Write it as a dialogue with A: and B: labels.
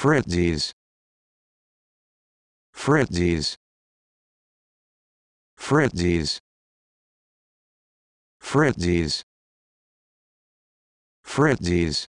A: Fritzies. Fritzies. Fritzies. Fritzies. Fritzies.